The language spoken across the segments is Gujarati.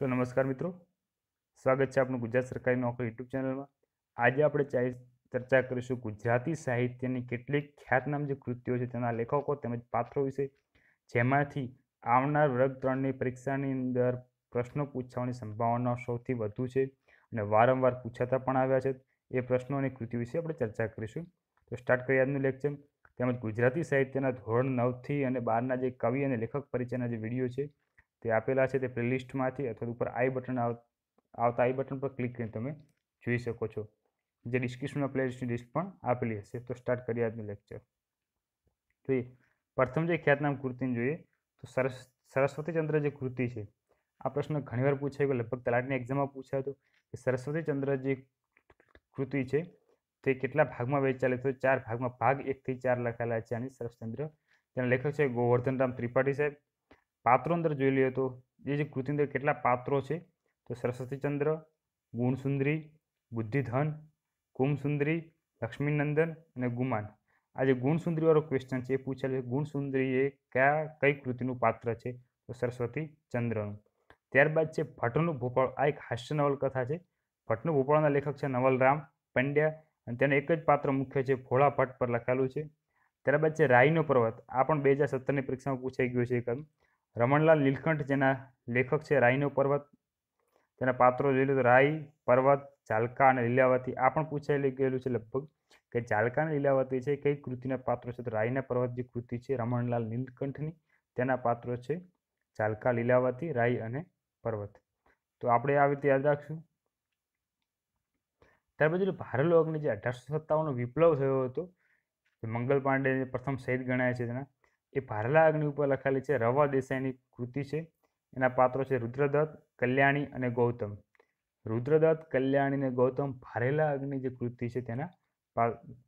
હેલો નમસ્કાર મિત્રો સ્વાગત છે આપણું ગુજરાત સરકારી નોકરી યુટ્યુબ ચેનલમાં આજે આપણે ચર્ચા કરીશું ગુજરાતી સાહિત્યની કેટલીક ખ્યાતનામ જે કૃતિઓ છે તેના લેખકો તેમજ પાત્રો વિશે જેમાંથી આવનાર વર્ગ ત્રણની પરીક્ષાની અંદર પ્રશ્નો પૂછવાની સંભાવના સૌથી વધુ છે અને વારંવાર પૂછાતા પણ આવ્યા છે એ પ્રશ્નો અને કૃતિ વિશે આપણે ચર્ચા કરીશું તો સ્ટાર્ટ કરીએ આજનું લેક્ચર તેમજ ગુજરાતી સાહિત્યના ધોરણ નવથી અને બારના જે કવિ અને લેખક પરિચયના જે વિડીયો છે તે આપેલા છે તે પ્લેલિસ્ટમાંથી અથવા ઉપર આઈ બટન આવતા આઈ બટન પર ક્લિક કરીને તમે જોઈ શકો છો જે ડિસ્ક્રિપ્શનમાં પ્લેલિસ્ટની લિસ્ટ પણ આપેલી હશે તો સ્ટાર્ટ કરીએ આજનું લેક્ચર જોઈએ પ્રથમ જે ખ્યાતનામ કૃતિને જોઈએ તો સરસ સરસ્વતીચંદ્ર જે કૃતિ છે આ પ્રશ્ન ઘણીવાર પૂછાયો કે લગભગ તલાટની એક્ઝામમાં પૂછાયો હતો કે સરસ્વતીચંદ્ર જે કૃતિ છે તે કેટલા ભાગમાં વહેંચાયેલી તો ચાર ભાગમાં ભાગ એકથી ચાર લખાયેલા છે આની સરસ્વતીચંદ્ર તેના લેખક છે ગોવર્ધનરામ ત્રિપાઠી સાહેબ પાત્રો અંદર જોઈ લઈએ તો એ જે કૃતિ અંદર કેટલા પાત્રો છે તો સરસ્વતીચંદ્ર ગુણસુંદરી બુદ્ધિધન કુમસુંદરી લક્ષ્મીનંદન અને ગુમાન આ જે ગુણસુંદરીવાળો ક્વેશ્ચન છે એ પૂછેલો છે ગુણસુંદરી એ કયા કઈ કૃતિનું પાત્ર છે તો સરસ્વતી ચંદ્રનું ત્યારબાદ છે ભટ્ટનું ભોપાળ આ એક હાસ્ય નવલકથા છે ભટ્ટનું ભોપાળના લેખક છે નવલરામ પંડ્યા અને તેનું એક જ પાત્ર મુખ્ય છે ભોળા ભટ્ટ પર લખેલું છે ત્યારબાદ છે રાયનો પર્વત આ પણ બે હજાર સત્તરની પરીક્ષામાં પૂછાઈ ગયું છે એકમ રમણલાલ નીલકંઠ જેના લેખક છે રાયનો પર્વત તેના પાત્રો જોઈ લો તો રાઈ પર્વત ઝાલકા અને લીલાવતી આ પણ પૂછાઈ ગયેલું છે લગભગ કે ઝાલકા અને લીલાવતી છે કઈ કૃતિના પાત્રો છે તો રાયના પર્વત જે કૃતિ છે રમણલાલ નીલકંઠની તેના પાત્રો છે ઝાલકા લીલાવતી રાઈ અને પર્વત તો આપણે આ રીતે યાદ રાખશું ત્યાર પછી ભારલો અગ્નિ જે અઢારસો સત્તાવનનો વિપ્લવ થયો હતો મંગલ પાંડે પ્રથમ શહીદ ગણાય છે તેના એ ભારલા અગ્નિ ઉપર લખાયેલી છે રવા દેસાઈની કૃતિ છે એના પાત્રો છે રુદ્રદત્ત કલ્યાણી અને ગૌતમ રુદ્રદત્ત કલ્યાણી અને ગૌતમ ભારેલા અગ્નિ જે કૃતિ છે તેના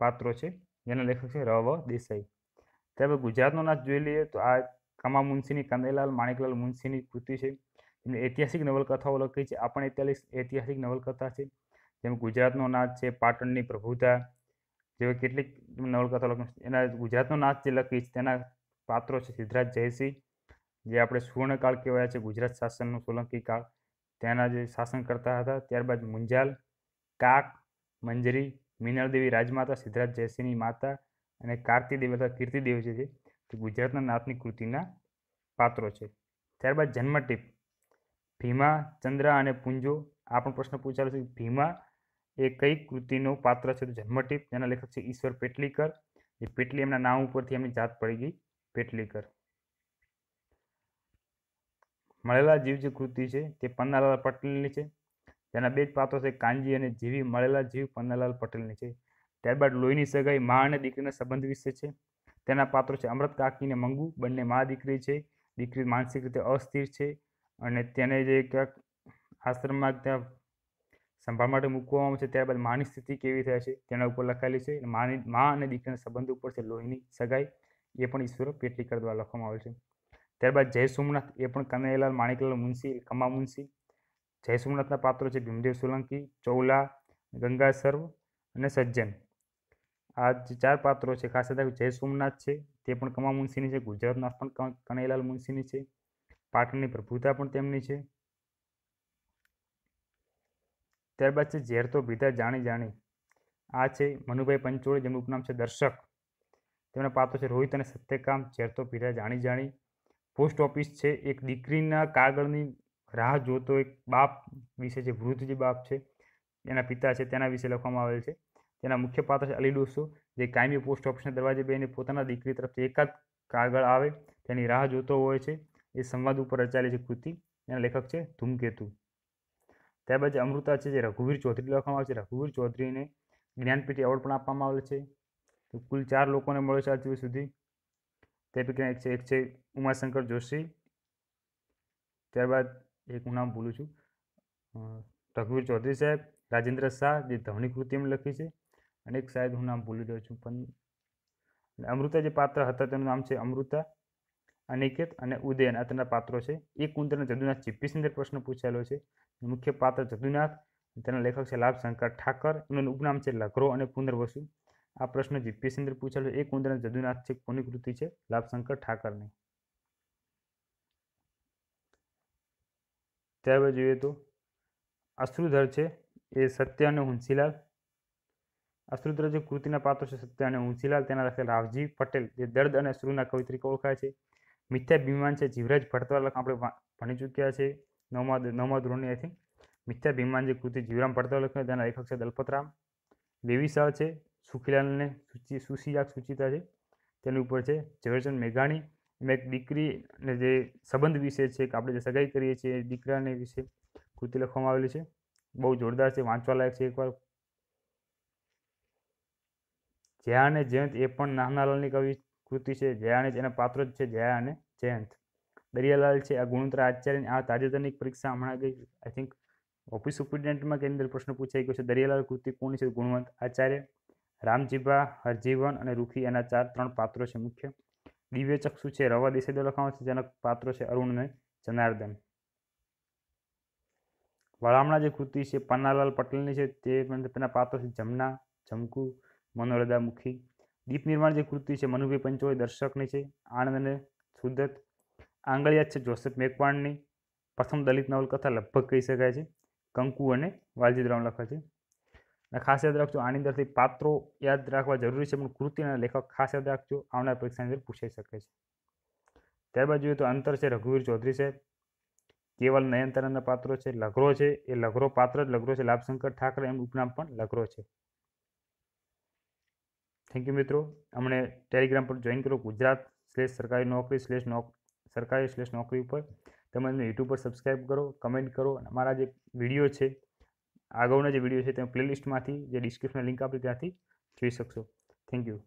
પાત્રો છે જેના લેખક છે રવ દેસાઈ ત્યારબાદ ગુજરાતનો નાચ જોઈ લઈએ તો આ કામા મુનશીની કંદૈલાલ માણિકલાલ મુનશીની કૃતિ છે એમની ઐતિહાસિક નવલકથાઓ લખી છે આ પણ ઐતિહાસિક નવલકથા છે જેમ ગુજરાતનો નાચ છે પાટણની પ્રભુતા જેવી કેટલીક નવલકથાઓ લખી એના ગુજરાતનો નાચ જે લખી છે તેના પાત્રો છે સિદ્ધરાજ જયસિંહ જે આપણે સુવર્ણકાળ કહેવાય છે ગુજરાત શાસનનું સોલંકી કાળ તેના જે શાસન કરતા હતા ત્યારબાદ મુંજાલ કાક મંજરી મિનળદેવી રાજમાતા સિદ્ધરાજ જયસિંહની માતા અને કાર્તિદેવ અથવા કીર્તિદેવ છે જે ગુજરાતના નાથની કૃતિના પાત્રો છે ત્યારબાદ જન્મટીપ ભીમા ચંદ્ર અને પુંજો આ પણ પ્રશ્ન પૂછાયો છે ભીમા એ કઈ કૃતિનો પાત્ર છે તો જન્મટીપ તેના લેખક છે ઈશ્વર પેટલીકર એ પેટલી એમના નામ ઉપરથી એમની જાત પડી ગઈ પેટલીકર મળેલા જીવ જે કૃતિ છે તે પન્નાલાલ પટેલની છે તેના બે જ પાત્રો છે કાંજી અને જીવી મળેલા જીવ પન્નાલાલ પટેલની છે ત્યારબાદ લોહીની સગાઈ મા અને દીકરીના સંબંધ વિશે છે તેના પાત્રો છે અમૃત કાકી અને મંગુ બંને મા દીકરી છે દીકરી માનસિક રીતે અસ્થિર છે અને તેને જે ક્યાંક આશ્રમમાં ત્યાં સંભાળ માટે મૂકવામાં આવે છે ત્યારબાદ માની સ્થિતિ કેવી થાય છે તેના ઉપર લખાયેલી છે મા અને દીકરીના સંબંધ ઉપર છે લોહીની સગાઈ એ પણ ઈશ્વર પેટલીકર દ્વારા લખવામાં આવે છે ત્યારબાદ જય સોમનાથ એ પણ કનૈયાલાલ માણિકલાલ મુનશી કમા મુનશી જય સોમનાથના પાત્રો છે ભીમદેવ સોલંકી ચૌલા ગંગા સર્વ અને સજ્જન આ જે ચાર પાત્રો છે ખાસ યાદ જય સોમનાથ છે તે પણ કમા મુનશીની છે ગુજરાતના પણ કનૈયાલાલ મુનશીની છે પાટણની પ્રભુતા પણ તેમની છે ત્યારબાદ છે ઝેર તો પીધા જાણી જાણી આ છે મનુભાઈ પંચોળી જેમનું ઉપનામ છે દર્શક તેમણે પાત્ર છે રોહિત અને સત્યકામ ચેરતો પીરા જાણી જાણી પોસ્ટ ઓફિસ છે એક દીકરીના કાગળની રાહ જોતો એક બાપ વિશે જે વૃદ્ધ જે બાપ છે એના પિતા છે તેના વિશે લખવામાં આવેલ છે તેના મુખ્ય પાત્ર છે અલી ડોસો જે કાયમી પોસ્ટ ઓફિસના દરવાજે બેને પોતાના દીકરી તરફથી એકાદ કાગળ આવે તેની રાહ જોતો હોય છે એ સંવાદ ઉપર રચાયેલી છે કૃતિ એના લેખક છે ધૂમકેતુ ત્યારબાદ અમૃતા છે જે રઘુવીર ચૌધરી લખવામાં આવે છે રઘુવીર ચૌધરીને જ્ઞાનપીઠ એવોર્ડ પણ આપવામાં આવેલ છે તો કુલ ચાર લોકોને મળે છે આજ સુધી તે પૈકીના એક છે એક છે ઉમાશંકર જોશી ત્યારબાદ એક હું નામ ભૂલું છું રઘુવીર ચૌધરી સાહેબ રાજેન્દ્ર શાહ જે ધવની કૃતિ લખી છે અને એક સાહેબ હું નામ ભૂલી રહ્યો છું પણ અમૃતા જે પાત્ર હતા તેનું નામ છે અમૃતા અનિકેત અને ઉદયન આ તેના પાત્રો છે એક કુંતરના જદુનાથ જીપીસી અંદર પ્રશ્ન પૂછાયેલો છે મુખ્ય પાત્ર જદુનાથ તેના લેખક છે લાભશંકર ઠાકર એમનું ઉપનામ છે લઘરો અને પુનર્વસુ આ પ્રશ્ન જીપીએસસી અંદર પૂછેલો એક ઉંદરના જદુનાથ છે કોની કૃતિ છે લાભશંકર ઠાકરની ત્યારબાદ જોઈએ તો અશ્રુધર છે એ સત્ય અને હુંસીલાલ અશ્રુધર જે કૃતિના પાત્રો છે સત્ય અને હુંસીલાલ તેના લખેલા રાવજી પટેલ જે દર્દ અને અશ્રુના કવિ તરીકે ઓળખાય છે મિથ્યા અભિમાન છે જીવરાજ ભટવાલ આપણે ભણી ચૂક્યા છે નવમા નવમા ધોરણની આઈ થિંક મિથ્યા અભિમાન જે કૃતિ જીવરામ ભટવાલ લખ્યું તેના લેખક છે દલપતરામ વેવિશાળ છે સુખીલાલને સુશીયા સુચિતા છે તેની ઉપર છે ઝવેરચંદ મેઘાણી એમાં એક દીકરીને જે સંબંધ વિશે છે કે આપણે જે સગાઈ કરીએ છીએ દીકરાને વિશે કૃતિ લખવામાં આવેલી છે બહુ જોરદાર છે વાંચવાલાયક છે એકવાર જયા અને જયંત એ પણ નાનાલાલની કવિ કૃતિ છે જયા અને જેના પાત્ર જ છે જયા અને જયંત દરિયાલાલ છે આ ગુણોત્તર આચાર્યની આ તાજેતરની પરીક્ષા હમણાં ગઈ આઈ થિંક ઓફિસ સુપ્રિન્ટેન્ડન્ટમાં કેન્દ્ર પ્રશ્ન પૂછાઈ ગયો છે દરિયાલાલ કૃતિ કોણ છે ગુણવંત આચાર્ય રામજીભા હરજીવન અને રૂખી એના ચાર ત્રણ પાત્રો છે મુખ્ય દિવ્ય ચક્ષુ છે રવા દેસાઈ લખાણ છે જેના પાત્રો છે અરુણ અને જનાર્દન વળામણા જે કૃતિ છે પન્નાલાલ પટેલની છે તે તેના પાત્રો છે જમના જમકુ મનોરદા મુખી દીપ નિર્માણ જે કૃતિ છે મનુભાઈ પંચોય દર્શકની છે આણંદ અને સુદત આંગળિયા છે જોસેફ મેકવાણની પ્રથમ દલિત નવલકથા લગભગ કહી શકાય છે કંકુ અને વાલજીદરામ લખે છે અને ખાસ યાદ રાખજો આની અંદરથી પાત્રો યાદ રાખવા જરૂરી છે પણ કૃતિ અને લેખક ખાસ યાદ રાખજો આવનાર પરીક્ષાની અંદર પૂછાઈ શકે છે ત્યારબાદ જોઈએ તો અંતર છે રઘુવીર ચૌધરી છે કેવલ નયનતરંગના પાત્રો છે લઘરો છે એ લઘરો પાત્ર જ લઘરો છે લાભશંકર ઠાકરે એમ ઉપનામ પણ લઘરો છે થેન્ક યુ મિત્રો અમને ટેલિગ્રામ પર જોઈન કરો ગુજરાત સ્લેશ સરકારી નોકરી સ્લેશ નોક સરકારી સ્લેશ નોકરી ઉપર તમે યુટ્યુબ પર સબસ્ક્રાઈબ કરો કમેન્ટ કરો અને અમારા જે વિડીયો છે અગાઉના જે વિડીયો છે તમે પ્લેલિસ્ટમાંથી જે ડિસ્ક્રિપ્શનની લિંક આપી ત્યાંથી જોઈ શકશો થેન્ક યુ